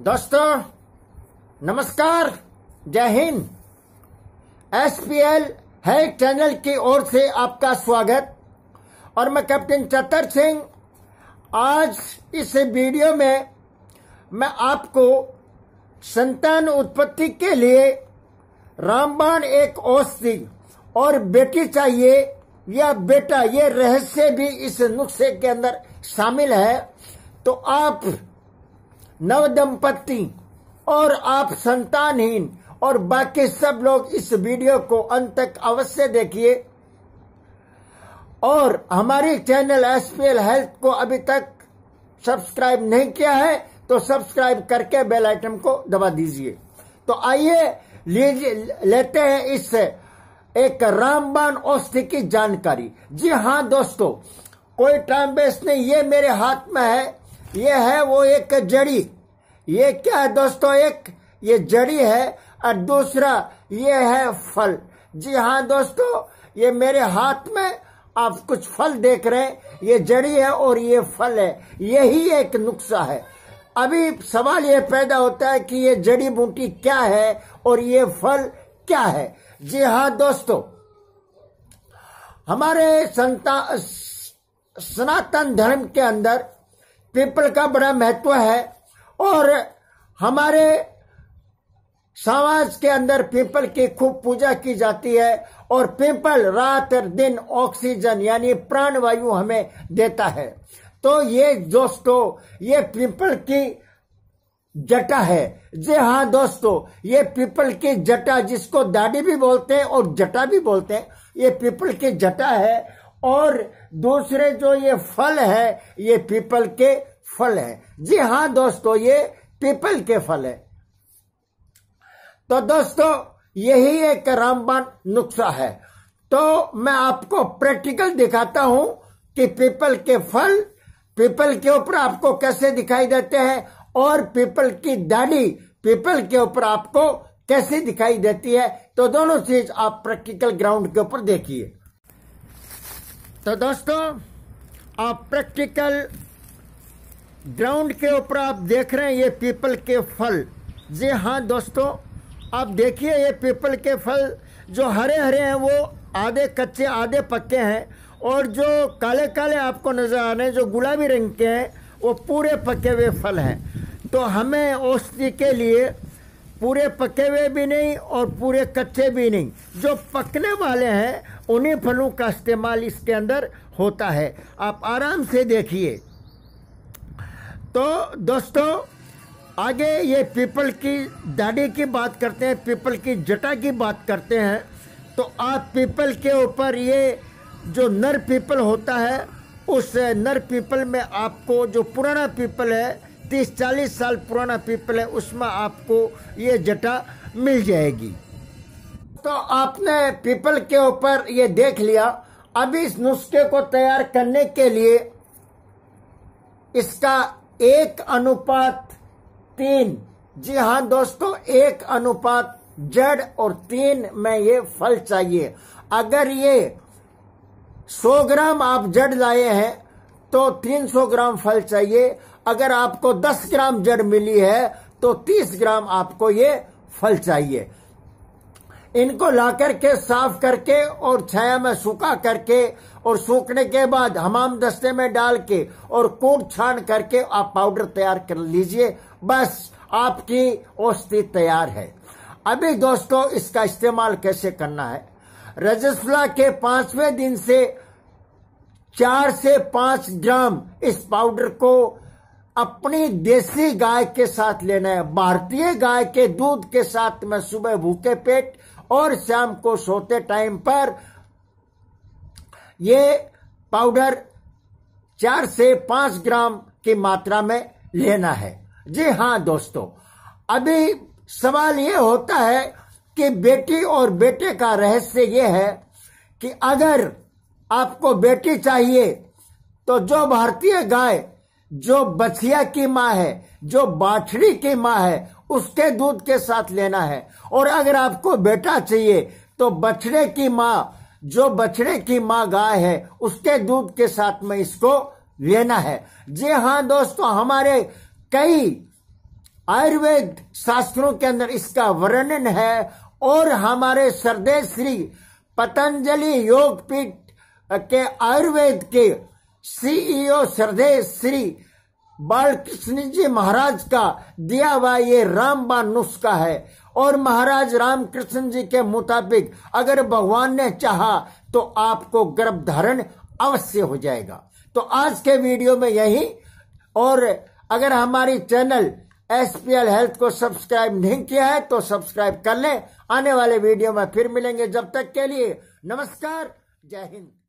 दोस्तों नमस्कार जय हिंद एसपीएल हेल्थ चैनल की ओर से आपका स्वागत और मैं कैप्टन चतर सिंह आज इस वीडियो में मैं आपको संतान उत्पत्ति के लिए रामबाण एक औषधि और बेटी चाहिए या बेटा ये रहस्य भी इस नुस्खे के अंदर शामिल है तो आप नव दंपत्ति और आप संतानहीन और बाकी सब लोग इस वीडियो को अंत तक अवश्य देखिए और हमारे channel S P L health को अभी तक सब्सक्राइब नहीं किया है तो सब्सक्राइब करके बेल आइटम को दबा दीजिए तो आइए लेते हैं इस एक रामबाण औषधि की जानकारी जी हाँ दोस्तों कोई टाइम वेस्ट नहीं ये मेरे हाथ में है ये है वो एक जड़ी ये क्या है दोस्तों एक ये जड़ी है और दूसरा ये है फल जी हाँ दोस्तों ये मेरे हाथ में आप कुछ फल देख रहे हैं ये जड़ी है और ये फल है यही एक नुस्खा है अभी सवाल ये पैदा होता है कि ये जड़ी बूटी क्या है और ये फल क्या है जी हाँ दोस्तों हमारे संता सनातन धर्म के अंदर पीपल का बड़ा महत्व है और हमारे समाज के अंदर पीपल की खूब पूजा की जाती है और पीपल रात और दिन ऑक्सीजन यानी प्राण वायु हमें देता है तो ये दोस्तों ये पीपल की जटा है जी हाँ दोस्तों ये पीपल की जटा जिसको दाढ़ी भी बोलते हैं और जटा भी बोलते हैं ये पीपल की जटा है और दूसरे जो ये फल है ये पीपल के फल है जी हाँ दोस्तों ये पीपल के फल है तो दोस्तों यही एक रामबाण नुस्खा है तो मैं आपको प्रैक्टिकल दिखाता हूं कि पीपल के फल पीपल के ऊपर आपको कैसे दिखाई देते हैं और पीपल की दाढ़ी पीपल के ऊपर आपको कैसे दिखाई देती है तो दोनों चीज आप प्रैक्टिकल ग्राउंड के ऊपर देखिए तो दोस्तों आप प्रैक्टिकल ग्राउंड के ऊपर आप देख रहे हैं ये पीपल के फल जी हाँ दोस्तों आप देखिए ये पीपल के फल जो हरे हरे हैं वो आधे कच्चे आधे पक्के हैं और जो काले काले आपको नज़र आ रहे हैं जो गुलाबी रंग के हैं वो पूरे पके हुए फल हैं तो हमें औषधि के लिए पूरे पके हुए भी नहीं और पूरे कच्चे भी नहीं जो पकने वाले हैं उन्हीं फलों का इस्तेमाल इसके अंदर होता है आप आराम से देखिए तो दोस्तों आगे ये पीपल की दाढ़ी की बात करते हैं पीपल की जटा की बात करते हैं तो आप पीपल के ऊपर ये जो नर पीपल होता है उस नर पीपल में आपको जो पुराना पीपल है तीस चालीस साल पुराना पीपल है उसमें आपको ये जटा मिल जाएगी तो आपने पीपल के ऊपर ये देख लिया अभी इस नुस्खे को तैयार करने के लिए इसका एक अनुपात तीन जी हाँ दोस्तों एक अनुपात जड़ और तीन में ये फल चाहिए अगर ये 100 ग्राम आप जड़ लाए हैं तो 300 ग्राम फल चाहिए अगर आपको 10 ग्राम जड़ मिली है तो 30 ग्राम आपको ये फल चाहिए इनको ला करके साफ करके और छाया में सूखा करके और सूखने के बाद हमाम दस्ते में डाल के और कूट छान करके आप पाउडर तैयार कर लीजिए बस आपकी औषधि तैयार है अभी दोस्तों इसका इस्तेमाल कैसे करना है रजस्वला के पांचवें दिन से चार से पांच ग्राम इस पाउडर को अपनी देसी गाय के साथ लेना है भारतीय गाय के दूध के साथ में सुबह भूखे पेट और शाम को सोते टाइम पर ये पाउडर चार से पांच ग्राम की मात्रा में लेना है जी हाँ दोस्तों अभी सवाल ये होता है कि बेटी और बेटे का रहस्य ये है कि अगर आपको बेटी चाहिए तो जो भारतीय गाय जो बछिया की माँ है जो बाछड़ी की माँ है उसके दूध के साथ लेना है और अगर आपको बेटा चाहिए तो बछड़े की माँ जो बछड़े की माँ गाय है उसके दूध के साथ में इसको लेना है जी हाँ दोस्तों हमारे कई आयुर्वेद शास्त्रों के अंदर इसका वर्णन है और हमारे सरदेश श्री पतंजलि योग पीठ के आयुर्वेद के सीईओ श्रद्धे श्री बालकृष्ण जी महाराज का दिया हुआ ये राम नुस्खा है और महाराज रामकृष्ण जी के मुताबिक अगर भगवान ने चाहा तो आपको गर्भ धारण अवश्य हो जाएगा तो आज के वीडियो में यही और अगर हमारी channel S P L health को सब्सक्राइब नहीं किया है तो सब्सक्राइब कर लें आने वाले वीडियो में फिर मिलेंगे जब तक के लिए नमस्कार जय हिंद